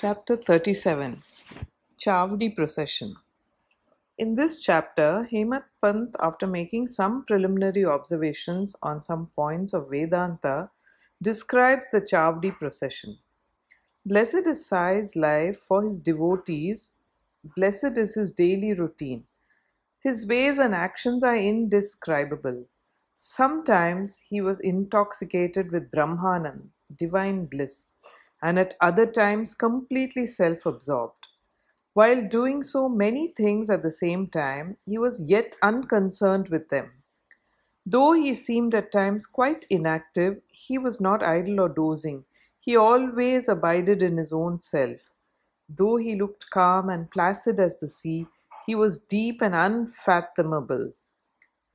Chapter 37 Chavdi Procession In this chapter, Hemath Pant, after making some preliminary observations on some points of Vedanta, describes the Chavdi procession. Blessed is Sai's life for his devotees, blessed is his daily routine. His ways and actions are indescribable. Sometimes he was intoxicated with Brahmanand, divine bliss and at other times completely self absorbed. While doing so many things at the same time, he was yet unconcerned with them. Though he seemed at times quite inactive, he was not idle or dozing. He always abided in his own self. Though he looked calm and placid as the sea, he was deep and unfathomable.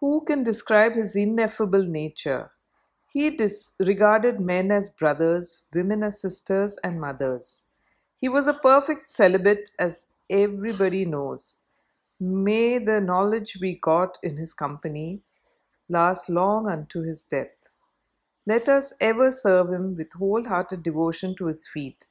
Who can describe his ineffable nature? He disregarded men as brothers, women as sisters and mothers. He was a perfect celibate, as everybody knows. May the knowledge we got in his company last long unto his death. Let us ever serve him with wholehearted devotion to his feet.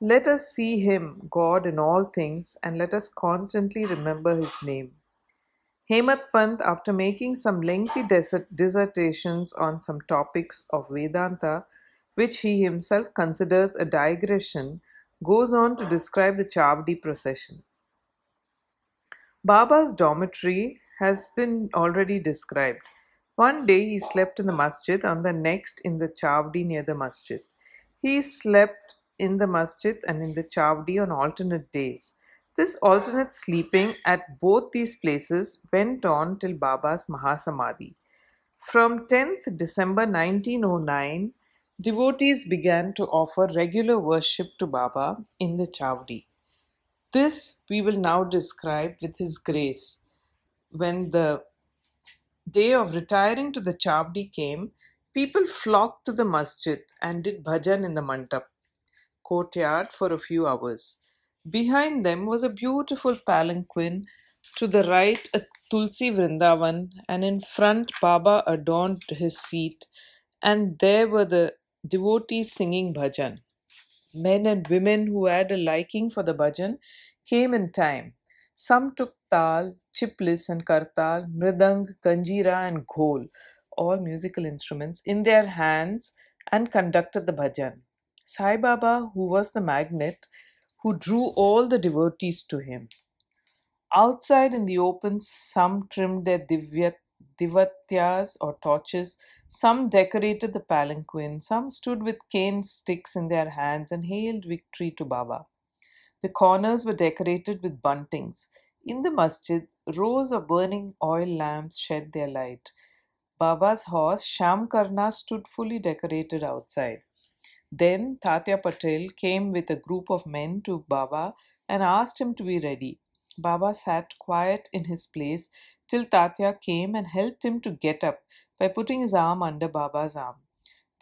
Let us see him, God, in all things, and let us constantly remember his name. Hemath Pant, after making some lengthy dissertations on some topics of Vedanta, which he himself considers a digression, goes on to describe the Chavdi procession. Baba's dormitory has been already described. One day he slept in the masjid and the next in the Chavdi near the masjid. He slept in the masjid and in the Chavdi on alternate days. This alternate sleeping at both these places went on till Baba's Mahasamadhi. From 10th December 1909, devotees began to offer regular worship to Baba in the Chavdi. This we will now describe with His grace. When the day of retiring to the Chavdi came, people flocked to the masjid and did bhajan in the mandap courtyard for a few hours. Behind them was a beautiful palanquin, to the right a Tulsi Vrindavan, and in front Baba adorned his seat, and there were the devotees singing bhajan. Men and women who had a liking for the bhajan came in time. Some took tal, chiplis, and kartal, mridang, kanjira, and ghol, all musical instruments, in their hands and conducted the bhajan. Sai Baba, who was the magnet, who drew all the devotees to him. Outside in the open, some trimmed their divatyas or torches, some decorated the palanquin, some stood with cane sticks in their hands and hailed victory to Baba. The corners were decorated with buntings. In the masjid, rows of burning oil lamps shed their light. Baba's horse, Shamkarna, stood fully decorated outside. Then Tatya Patel came with a group of men to Baba and asked him to be ready. Baba sat quiet in his place till Tatya came and helped him to get up by putting his arm under Baba's arm.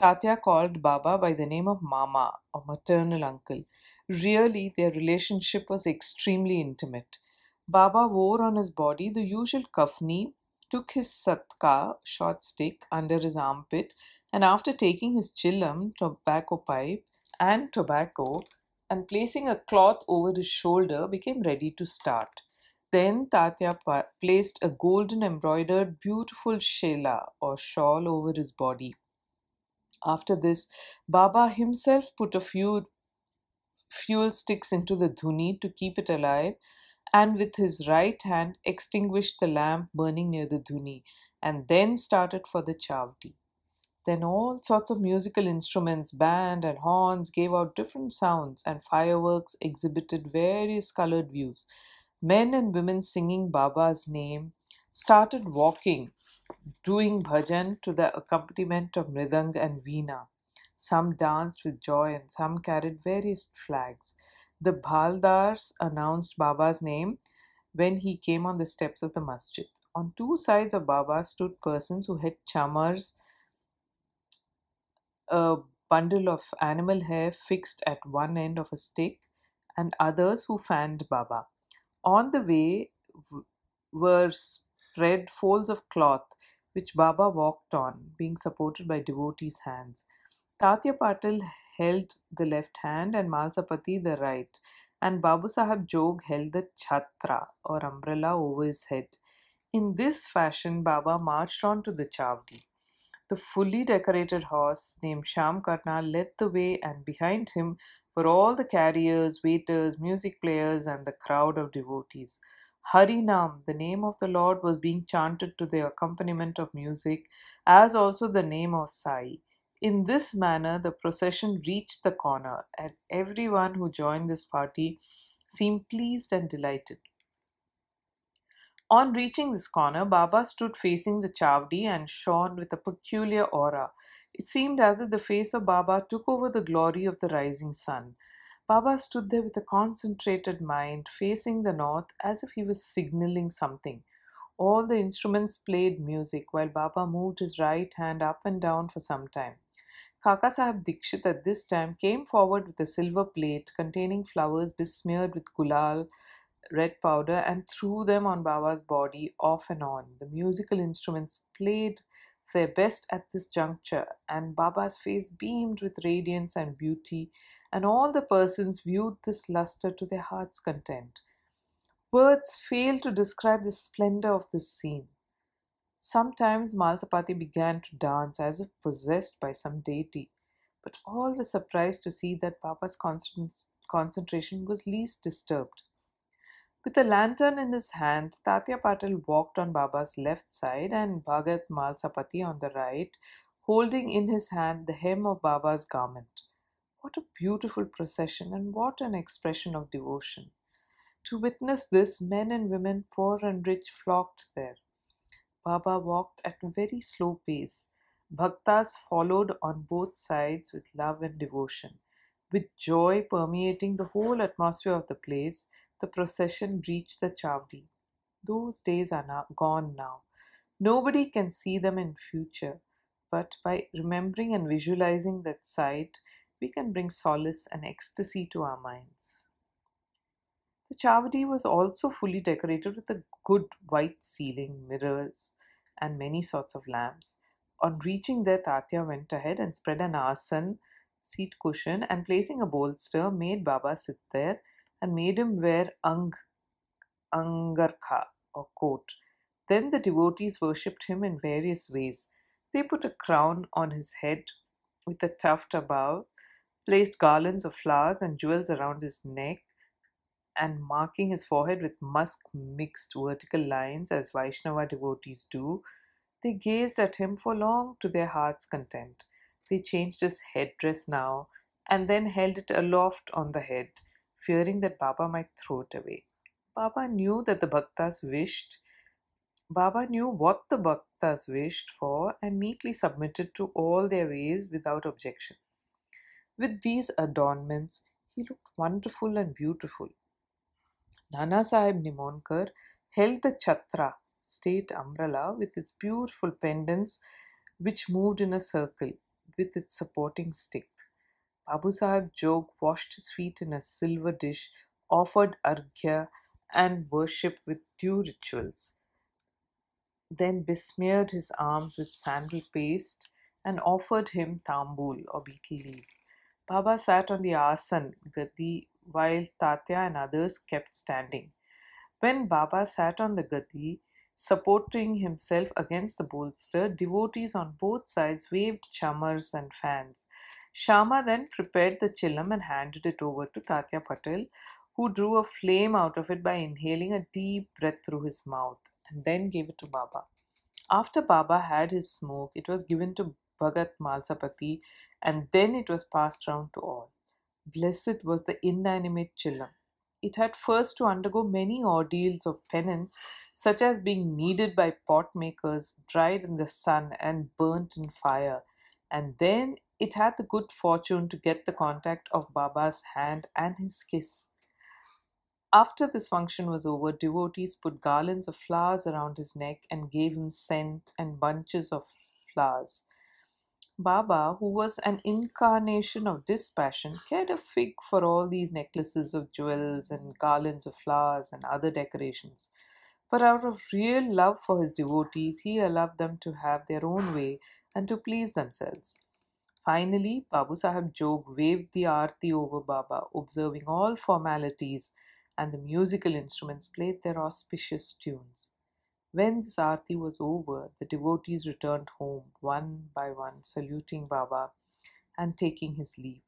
Tatya called Baba by the name of Mama or maternal uncle. Really, their relationship was extremely intimate. Baba wore on his body the usual kafni took his satka, short stick, under his armpit, and after taking his chillam, tobacco pipe, and tobacco, and placing a cloth over his shoulder, became ready to start. Then Tatya placed a golden embroidered beautiful shela or shawl over his body. After this, Baba himself put a few fuel sticks into the dhuni to keep it alive and with his right hand extinguished the lamp burning near the dhuni, and then started for the chavdi. Then all sorts of musical instruments, band and horns gave out different sounds, and fireworks exhibited various colored views. Men and women singing Baba's name started walking, doing bhajan to the accompaniment of mridang and veena. Some danced with joy and some carried various flags. The Bhaldars announced Baba's name when he came on the steps of the masjid. On two sides of Baba stood persons who had chamars, a bundle of animal hair fixed at one end of a stick, and others who fanned Baba. On the way were spread folds of cloth which Baba walked on, being supported by devotees' hands. Tatya Patil held the left hand and Malsapati the right. And Babu Sahab Jog held the chhatra or umbrella over his head. In this fashion, Baba marched on to the Chavdi. The fully decorated horse named Sham Karna led the way, and behind him were all the carriers, waiters, music players, and the crowd of devotees. Harinam, the name of the Lord, was being chanted to the accompaniment of music, as also the name of Sai. In this manner, the procession reached the corner, and everyone who joined this party seemed pleased and delighted. On reaching this corner, Baba stood facing the Chavdi and shone with a peculiar aura. It seemed as if the face of Baba took over the glory of the rising sun. Baba stood there with a concentrated mind, facing the north as if he was signaling something. All the instruments played music while Baba moved his right hand up and down for some time. Kaka Sahib Dikshit at this time came forward with a silver plate containing flowers besmeared with gulal, red powder, and threw them on Baba's body off and on. The musical instruments played their best at this juncture, and Baba's face beamed with radiance and beauty, and all the persons viewed this lustre to their heart's content. Words fail to describe the splendor of this scene. Sometimes Malsapati began to dance as if possessed by some deity, but all were surprised to see that Papa's concentration was least disturbed. With a lantern in his hand, Tatya Patil walked on Baba's left side and Bhagat Malsapati on the right, holding in his hand the hem of Baba's garment. What a beautiful procession and what an expression of devotion! To witness this, men and women, poor and rich, flocked there. Baba walked at a very slow pace. Bhaktas followed on both sides with love and devotion. With joy permeating the whole atmosphere of the place, the procession reached the Chavdi. Those days are now gone now. Nobody can see them in future, but by remembering and visualizing that sight, we can bring solace and ecstasy to our minds. The Chavadi was also fully decorated with a good white ceiling, mirrors, and many sorts of lamps. On reaching there, Tatya went ahead and spread an asan, seat cushion, and placing a bolster, made Baba sit there and made him wear ang, angarkha or coat. Then the devotees worshipped him in various ways. They put a crown on his head with a tuft above, placed garlands of flowers and jewels around his neck, and marking his forehead with musk mixed vertical lines as Vaishnava devotees do, they gazed at him for long to their heart's content. They changed his headdress now and then held it aloft on the head, fearing that Baba might throw it away. Baba knew that the Bhaktas wished. Baba knew what the Bhaktas wished for and meekly submitted to all their ways without objection. With these adornments, he looked wonderful and beautiful. Nanasaheb Nimonkar held the Chhatra, state umbrella, with its beautiful pendants which moved in a circle with its supporting stick. Babu Sahib Jog washed his feet in a silver dish, offered arghya and worship with due rituals, then besmeared his arms with sandal paste and offered him tambul or betel leaves. Baba sat on the asan, gadi while Tatya and others kept standing. When Baba sat on the gadi, supporting himself against the bolster, devotees on both sides waved chamars and fans. Shama then prepared the chilam and handed it over to Tatya Patel, who drew a flame out of it by inhaling a deep breath through his mouth and then gave it to Baba. After Baba had his smoke, it was given to Bhagat Malsapati and then it was passed round to all. Blessed was the inanimate chillum; It had first to undergo many ordeals of penance, such as being kneaded by pot makers, dried in the sun, and burnt in fire, and then it had the good fortune to get the contact of Baba's hand and his kiss. After this function was over, devotees put garlands of flowers around his neck and gave him scent and bunches of flowers. Baba, who was an incarnation of dispassion, cared a fig for all these necklaces of jewels and garlands of flowers and other decorations. But out of real love for his devotees, he allowed them to have their own way and to please themselves. Finally, Babu Sahib Jog waved the aarti over Baba, observing all formalities, and the musical instruments played their auspicious tunes. When this arti was over, the devotees returned home one by one, saluting Baba and taking his leave.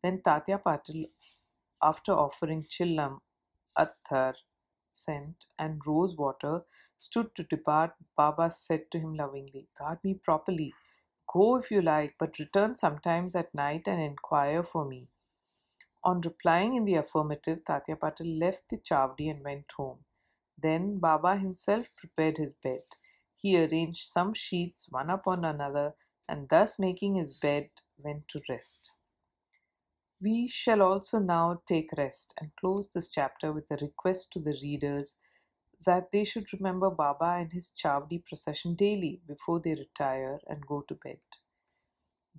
When Tatya Patil, after offering chillam, athar, scent, and rose water, stood to depart, Baba said to him lovingly, Guard me properly. Go if you like, but return sometimes at night and inquire for me. On replying in the affirmative, Tatya Patil left the Chavdi and went home. Then Baba himself prepared his bed. He arranged some sheets one upon another and thus making his bed went to rest. We shall also now take rest and close this chapter with a request to the readers that they should remember Baba and his Chavdi procession daily before they retire and go to bed.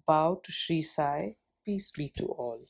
Bow to Sri Sai, peace be to all.